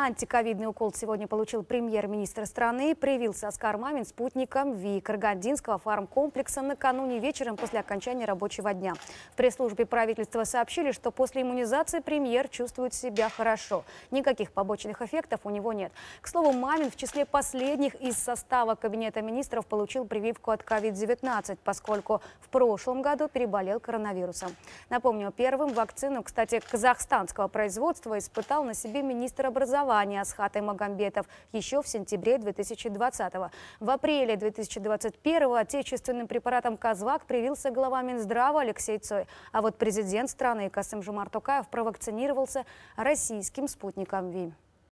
Антиковидный укол сегодня получил премьер-министр страны. Привился Оскар Мамин спутником ВИИ Каргандинского фармкомплекса накануне вечером после окончания рабочего дня. В пресс-службе правительства сообщили, что после иммунизации премьер чувствует себя хорошо. Никаких побочных эффектов у него нет. К слову, Мамин в числе последних из состава Кабинета министров получил прививку от COVID-19, поскольку в прошлом году переболел коронавирусом. Напомню, первым вакцину, кстати, казахстанского производства испытал на себе министр образования образования Асхата Магомбетов еще в сентябре 2020 -го. В апреле 2021 отечественным препаратом КазВак привился глава Минздрава Алексей Цой. А вот президент страны Касым Токаев провакцинировался российским спутником ВИМ.